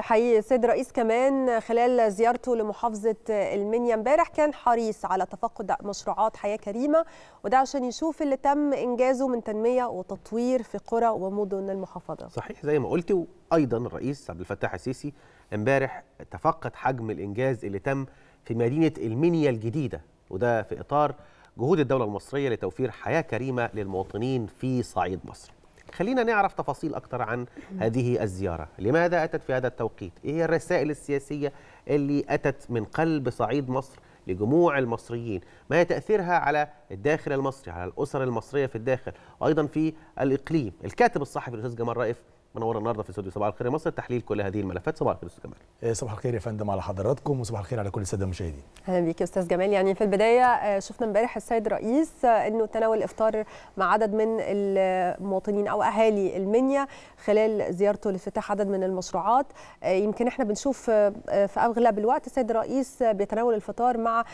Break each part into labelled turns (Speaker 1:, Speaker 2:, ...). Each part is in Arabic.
Speaker 1: حقيقي السيد الرئيس كمان خلال زيارته لمحافظة المنيا امبارح كان حريص على تفقد مشروعات حياة كريمة وده عشان يشوف اللي تم إنجازه من تنمية وتطوير في قرى ومدن المحافظة صحيح
Speaker 2: زي ما قلتي وأيضا الرئيس عبد الفتاح السيسي امبارح تفقد حجم الإنجاز اللي تم في مدينة المنيا الجديدة وده في إطار جهود الدولة المصرية لتوفير حياة كريمة للمواطنين في صعيد مصر خلينا نعرف تفاصيل أكثر عن هذه الزيارة لماذا أتت في هذا التوقيت إيه هي الرسائل السياسية اللي أتت من قلب صعيد مصر لجموع المصريين ما هي تأثيرها على الداخل المصري على الأسر المصرية في الداخل وأيضا في الإقليم الكاتب الصحفي الأستاذ جمال رائف منور النهارده في استوديو صباح الخير يا مصر تحليل كل هذه الملفات
Speaker 3: صباح الخير استاذ جمال آه، صباح الخير يا فندم على حضراتكم وصباح الخير على كل الساده المشاهدين
Speaker 1: اهلا بيك يا استاذ جمال يعني في البدايه آه، شفنا امبارح السيد الرئيس آه، انه تناول افطار مع عدد من المواطنين او اهالي المنيا خلال زيارته لافتتاح عدد من المشروعات يمكن احنا بنشوف في اغلب الوقت السيد الرئيس بيتناول الفطار مع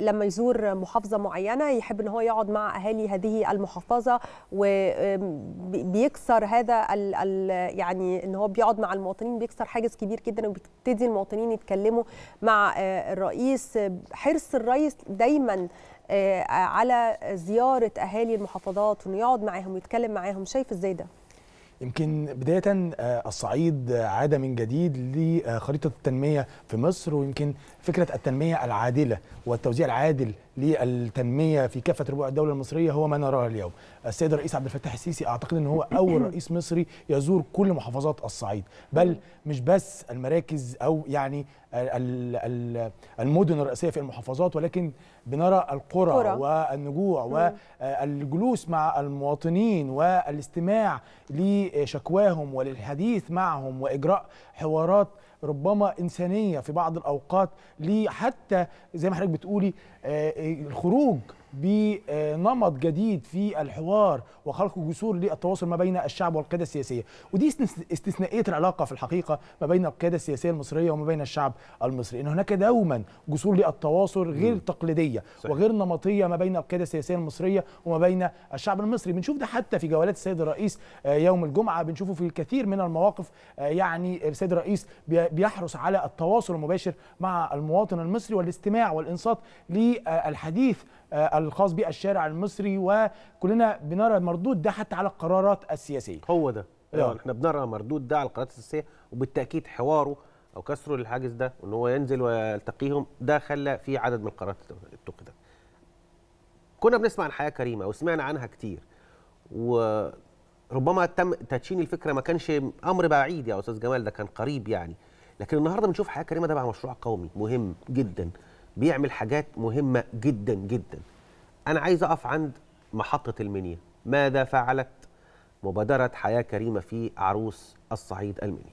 Speaker 1: لما يزور محافظه معينه يحب ان هو يقعد مع اهالي هذه المحافظه وبيكسر هذا ال يعني ان هو بيقعد مع المواطنين بيكسر حاجز كبير جدا وبيبتدي المواطنين يتكلموا مع آه، الرئيس حرص الرئيس دايما آه، على زياره اهالي المحافظات وانه يقعد معاهم ويتكلم معاهم شايف ازاي ده؟
Speaker 3: يمكن بداية آه، الصعيد عاد من جديد لخريطة التنمية في مصر ويمكن فكرة التنمية العادلة والتوزيع العادل للتنمية في كافة ربوع الدولة المصرية هو ما نراه اليوم السيد الرئيس عبد الفتاح السيسي اعتقد ان هو اول رئيس مصري يزور كل محافظات الصعيد بل مش بس المراكز او يعني المدن الرئيسيه في المحافظات ولكن بنرى القرى كرة. والنجوع والجلوس مع المواطنين والاستماع لشكواهم وللحديث معهم واجراء حوارات ربما انسانيه في بعض الاوقات لحتى زي ما حضرتك بتقولي آه، آه، الخروج بنمط جديد في الحوار وخلق جسور للتواصل ما بين الشعب والقياده السياسيه ودي استثنائيه العلاقه في الحقيقه ما بين القياده السياسيه المصريه وما بين الشعب المصري ان هناك دوما جسور للتواصل غير تقليديه صحيح. وغير نمطيه ما بين القياده السياسيه المصريه وما بين الشعب المصري بنشوف ده حتى في جولات السيد الرئيس آه، يوم الجمعه بنشوفه في الكثير من المواقف آه، يعني السيد الرئيس بيحرص على التواصل المباشر مع المواطن المصري والاستماع والانصات للحديث آه، الخاص بالشارع المصري وكلنا بنرى مردود ده حتى على القرارات السياسيه هو ده يعني احنا بنرى مردود ده على القرارات السياسيه وبالتاكيد
Speaker 2: حواره او كسره للحاجز ده وان هو ينزل ويلتقيهم ده خلى في عدد من القرارات اتخذت كنا بنسمع عن حياه كريمه وسمعنا عنها كتير وربما تم تدشين الفكره ما كانش امر بعيد يا استاذ جمال ده كان قريب يعني لكن النهارده بنشوف حياه كريمه ده بقى مشروع قومي مهم جدا بيعمل حاجات مهمه جدا جدا انا عايز اقف عند محطه المنيا ماذا فعلت مبادره حياه كريمه في عروس الصعيد المنيا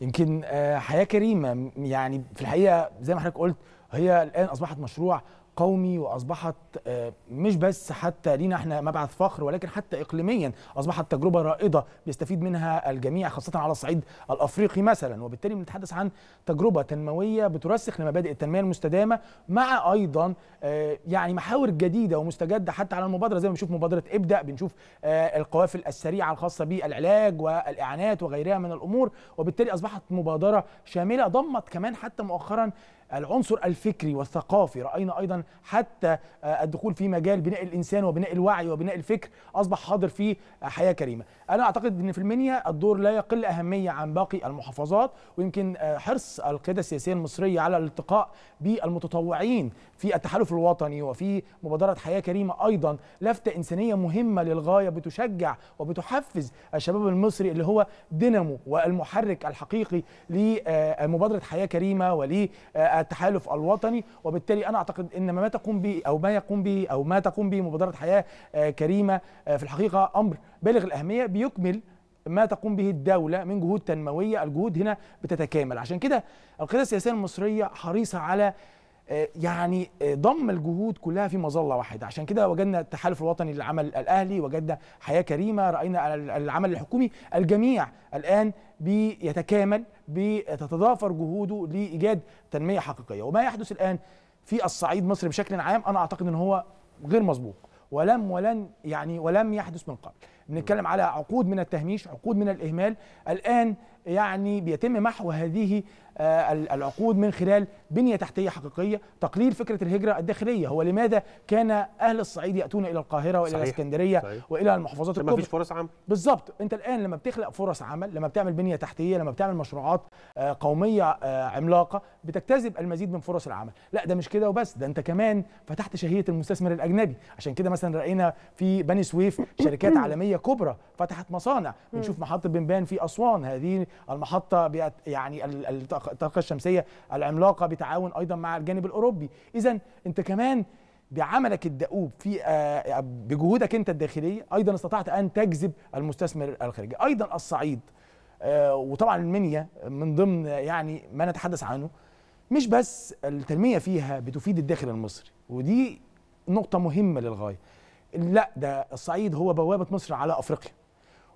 Speaker 3: يمكن آه، حياه كريمه يعني في الحقيقه زي ما حضرتك قلت هي الان اصبحت مشروع قومي واصبحت آه، مش بس حتى لينا احنا مبعث فخر ولكن حتى اقليميا اصبحت تجربه رائده بيستفيد منها الجميع خاصه على الصعيد الافريقي مثلا وبالتالي بنتحدث عن تجربه تنمويه بترسخ لمبادئ التنميه المستدامه مع ايضا آه، يعني محاور جديده ومستجده حتى على المبادره زي ما بنشوف مبادره ابدا بنشوف آه، القوافل السريعه الخاصه بالعلاج والاعانات وغيرها من الامور وبالتالي اصبحت مبادره شامله ضمت كمان حتى مؤخرا العنصر الفكري والثقافي راينا ايضا حتى آه، الدخول في مجال بناء الانسان وبناء الوعي وبناء الفكر اصبح حاضر في آه، حياه كريمه انا اعتقد ان في المنيا الدور لا يقل اهميه عن باقي المحافظات ويمكن آه، حرص القياده السياسيه المصريه على الالتقاء بالمتطوعين في التحالف الوطني وفي مبادره حياه كريمه ايضا لفته انسانيه مهمه للغايه بتشجع وبتحفز الشباب المصري اللي هو دينامو والمحرك الحقيقي لمبادره حياه كريمه ول التحالف الوطني وبالتالي انا اعتقد ان ما تقوم به او ما يقوم به او ما تقوم به مبادره حياه آه، كريمه آه، في الحقيقه امر بالغ الاهميه بيكمل ما تقوم به الدولة من جهود تنموية الجهود هنا بتتكامل عشان كده القيادة السياسية المصرية حريصة على آه، يعني ضم الجهود كلها في مظله واحده عشان كده وجدنا التحالف الوطني للعمل الاهلي وجدنا حياه كريمه راينا العمل الحكومي الجميع الان بيتكامل بتتضافر جهوده لايجاد تنميه حقيقيه وما يحدث الان في الصعيد مصر بشكل عام انا اعتقد ان هو غير مسبوق ولم ولن يعني ولم يحدث من قبل بنتكلم على عقود من التهميش عقود من الإهمال الآن يعني بيتم محو هذه آه، العقود من خلال بنية تحتية حقيقية تقليل فكرة الهجرة الداخلية هو لماذا كان أهل الصعيد يأتون إلى القاهرة وإلى صحيح. الإسكندرية صحيح. وإلى المحافظات الكبرى مفيش فرص عمل بالظبط أنت الآن لما بتخلق فرص عمل لما بتعمل بنية تحتية لما بتعمل مشروعات آه، قومية آه، عملاقة بتجتذب المزيد من فرص العمل لا ده مش كده وبس ده أنت كمان فتحت شهية المستثمر الأجنبي عشان كده مثلا رأينا في بني سويف شركات عالمية صناعيه كبرى فتحت مصانع بنشوف محطه بنبان في اسوان هذه المحطه يعني الطاقه الشمسيه العملاقه بتعاون ايضا مع الجانب الاوروبي اذا انت كمان بعملك الدؤوب في آه، آه، بجهودك انت الداخليه ايضا استطعت ان تجذب المستثمر الخارجي ايضا الصعيد آه، وطبعا المنيا من ضمن يعني ما نتحدث عنه مش بس التنميه فيها بتفيد الداخل المصري ودي نقطه مهمه للغايه لا ده الصعيد هو بوابه مصر على افريقيا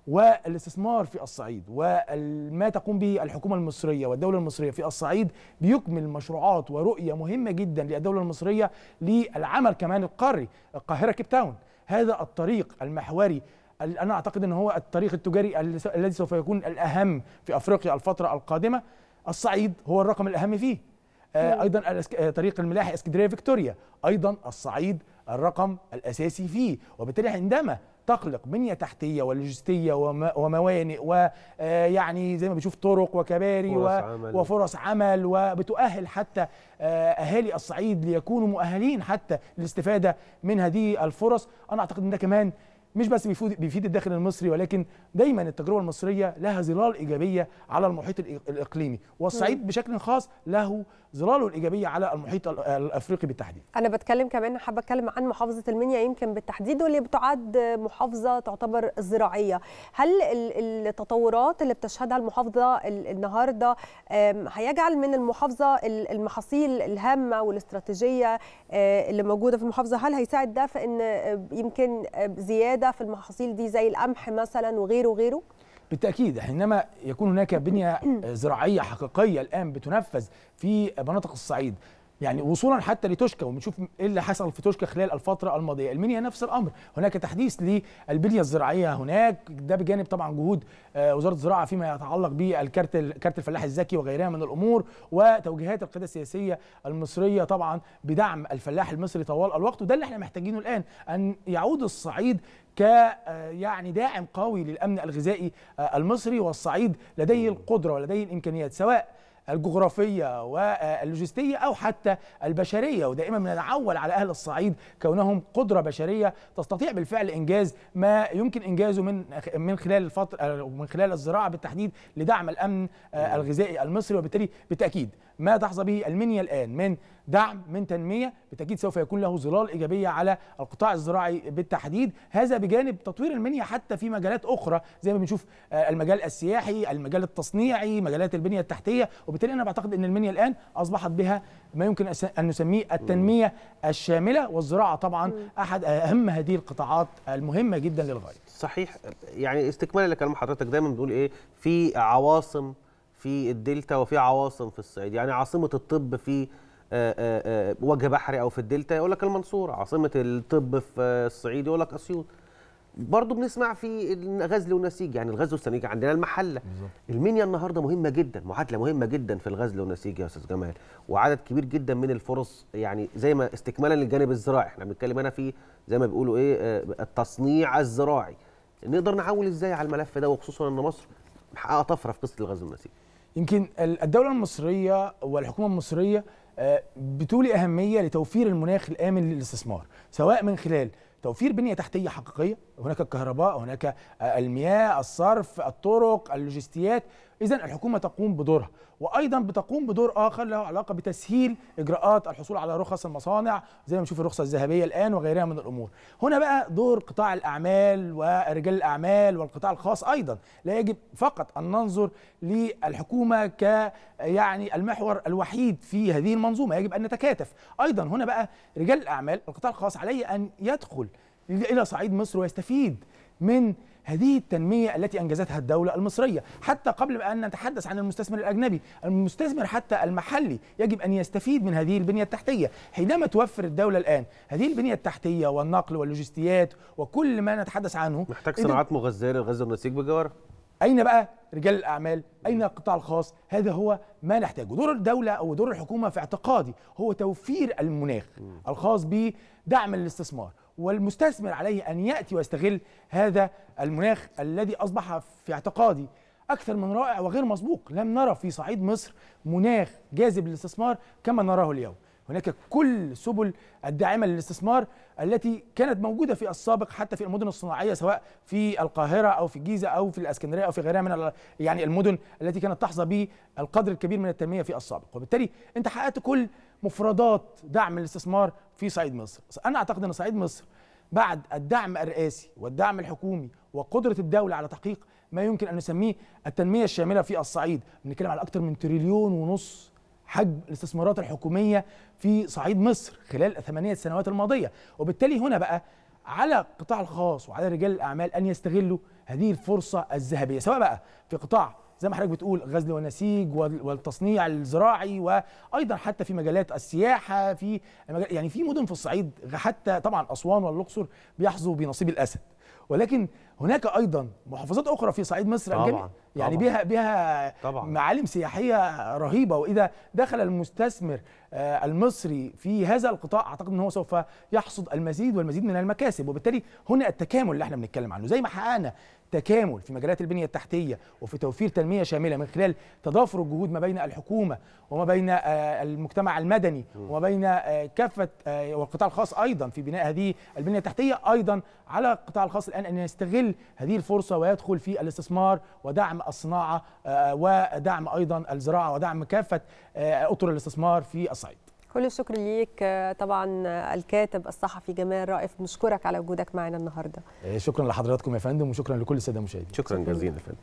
Speaker 3: والاستثمار في الصعيد وما تقوم به الحكومه المصريه والدوله المصريه في الصعيد بيكمل مشروعات ورؤيه مهمه جدا للدوله المصريه للعمل كمان القاري القاهره كيب تاون هذا الطريق المحوري انا اعتقد ان هو الطريق التجاري الذي سوف يكون الاهم في افريقيا الفتره القادمه الصعيد هو الرقم الاهم فيه آه، نعم. ايضا آه، طريق الملاحه اسكندريه فيكتوريا ايضا الصعيد الرقم الأساسي فيه وبالتالي عندما تخلق بنية تحتية ولوجستية وموانئ ويعني آه، زي ما بنشوف طرق وكباري فرص عمل. وفرص عمل وبتؤهل حتى آه، أهالي الصعيد ليكونوا مؤهلين حتى للاستفادة من هذه الفرص أنا أعتقد أن ده كمان مش بس بيفيد, بيفيد الداخل المصري ولكن دايما التجربه المصريه لها ظلال ايجابيه على المحيط الاقليمي والصعيد بشكل خاص له ظلاله الايجابيه على المحيط الافريقي بالتحديد
Speaker 1: انا بتكلم كمان حابه اتكلم عن محافظه المنيا يمكن بالتحديد واللي بتعد محافظه تعتبر زراعيه هل التطورات اللي بتشهدها المحافظه النهارده هيجعل من المحافظه المحاصيل الهامه والاستراتيجيه آه، اللي موجوده في المحافظه هل هيساعد ده في ان آه، يمكن آه، زياده زياده في المحاصيل دي زي القمح مثلا وغيره وغيره
Speaker 3: بالتاكيد حينما يكون هناك بنيه زراعيه حقيقيه الان بتنفذ في مناطق الصعيد يعني وصولا حتى لتوشكا وبنشوف ايه اللي حصل في توشكا خلال الفتره الماضيه المنيا نفس الامر هناك تحديث للبنيه الزراعيه هناك ده بجانب طبعا جهود آه، وزاره الزراعه فيما يتعلق بالكارت كارت الفلاح الذكي وغيرها من الامور وتوجيهات القياده السياسيه المصريه طبعا بدعم الفلاح المصري طوال الوقت وده اللي احنا محتاجينه الان ان يعود الصعيد ك آه، يعني داعم قوي للامن الغذائي آه، المصري والصعيد لديه القدره ولديه الامكانيات سواء الجغرافية واللوجستية أو حتى البشرية ودائما العول على أهل الصعيد كونهم قدرة بشرية تستطيع بالفعل إنجاز ما يمكن إنجازه من من خلال الفترة من خلال الزراعة بالتحديد لدعم الأمن آه، الغذائي المصري وبالتالي بالتأكيد ما تحظى به المنيا الآن من دعم من تنمية بالتأكيد سوف يكون له ظلال إيجابية على القطاع الزراعي بالتحديد هذا بجانب تطوير المنيا حتى في مجالات أخرى زي ما بنشوف آه، المجال السياحي المجال التصنيعي مجالات البنية التحتية وبالتالي أنا بعتقد أن المنيا الآن أصبحت بها ما يمكن أن نسميه التنمية الشاملة والزراعة طبعا أحد أهم هذه القطاعات المهمة جدا للغاية صحيح
Speaker 2: يعني استكمالا لكلام حضرتك دايما بنقول ايه في عواصم في الدلتا وفي عواصم في الصعيد يعني عاصمه الطب في آه، آه، آه، وجه بحري او في الدلتا يقول لك المنصوره عاصمه الطب في الصعيد يقول لك اسيوط برضه بنسمع في الغزل والنسيج يعني الغزل والنسيج عندنا المحله المنيا النهارده مهمه جدا معادله مهمه جدا في الغزل والنسيج يا استاذ جمال وعدد كبير جدا من الفرص يعني زي ما استكمالا للجانب الزراعي احنا بنتكلم هنا في زي ما بيقولوا ايه التصنيع الزراعي نقدر
Speaker 3: نعول ازاي على الملف ده وخصوصا ان مصر محققه طفره في قصه الغزل والنسيج يمكن الدولة المصرية والحكومة المصرية آه، بتولي أهمية لتوفير المناخ الآمن للاستثمار سواء من خلال توفير بنية تحتية حقيقية هناك الكهرباء هناك آه، المياه الصرف الطرق اللوجستيات اذا الحكومه تقوم بدورها وايضا بتقوم بدور اخر له علاقه بتسهيل اجراءات الحصول على رخص المصانع زي ما بنشوف الرخصه الذهبيه الان وغيرها من الامور هنا بقى دور قطاع الاعمال ورجال الاعمال والقطاع الخاص ايضا لا يجب فقط ان ننظر للحكومه ك يعني المحور الوحيد في هذه المنظومه يجب ان نتكاتف ايضا هنا بقى رجال الاعمال القطاع الخاص عليه ان يدخل الى صعيد مصر ويستفيد من هذه التنمية التي أنجزتها الدولة المصرية حتى قبل أن نتحدث عن المستثمر الأجنبي المستثمر حتى المحلي يجب أن يستفيد من هذه البنية التحتية حينما توفر الدولة الآن هذه البنية التحتية والنقل واللوجستيات وكل ما نتحدث عنه محتاج صناعات مغذية للغاز النسيج بجوار أين بقى رجال الأعمال أين القطاع الخاص هذا هو ما نحتاجه دور الدولة أو دور الحكومة في اعتقادي هو توفير المناخ الخاص بدعم الاستثمار والمستثمر عليه أن يأتي ويستغل هذا المناخ الذي أصبح في اعتقادي أكثر من رائع وغير مسبوق لم نرى في صعيد مصر مناخ جاذب للاستثمار كما نراه اليوم هناك كل سبل الداعمه للاستثمار التي كانت موجوده في السابق حتى في المدن الصناعيه سواء في القاهره او في الجيزه او في الاسكندريه او في غيرها من يعني المدن التي كانت تحظى بالقدر الكبير من التنميه في السابق وبالتالي انت حققت كل مفردات دعم الاستثمار في صعيد مصر انا اعتقد ان صعيد مصر بعد الدعم الرئاسي والدعم الحكومي وقدره الدوله على تحقيق ما يمكن ان نسميه التنميه الشامله في الصعيد بنتكلم على اكثر من تريليون ونص حجم الاستثمارات الحكوميه في صعيد مصر خلال الثمانيه سنوات الماضيه وبالتالي هنا بقى على القطاع الخاص وعلى رجال الاعمال ان يستغلوا هذه الفرصه الذهبيه سواء بقى في قطاع زي ما حضرتك بتقول غزل ونسيج والتصنيع الزراعي وايضا حتى في مجالات السياحه في يعني في مدن في الصعيد حتى طبعا اسوان والاقصر بيحظوا بنصيب الاسد ولكن هناك ايضا محافظات اخرى في صعيد مصر طبعا يعني طبعًا بها بها طبعًا معالم سياحيه رهيبه واذا دخل المستثمر آه، المصري في هذا القطاع اعتقد ان هو سوف يحصد المزيد والمزيد من المكاسب وبالتالي هنا التكامل اللي احنا بنتكلم عنه زي ما حققنا تكامل في مجالات البنية التحتية وفي توفير تنمية شاملة من خلال تضافر الجهود ما بين الحكومة وما بين آه، المجتمع المدني وما بين آه، كافة آه، والقطاع الخاص أيضا في بناء هذه البنية التحتية أيضا على القطاع الخاص الآن أن يستغل هذه الفرصة ويدخل في الاستثمار ودعم الصناعة ودعم أيضا الزراعة ودعم كافة أطر الاستثمار في الصعيد
Speaker 1: كل الشكر ليك آه، طبعا آه، الكاتب الصحفي جمال رائف نشكرك على وجودك معنا النهارده
Speaker 3: آه، شكرا لحضراتكم يا فندم وشكرا لكل الساده المشاهدين شكرا جزيلا يا فندم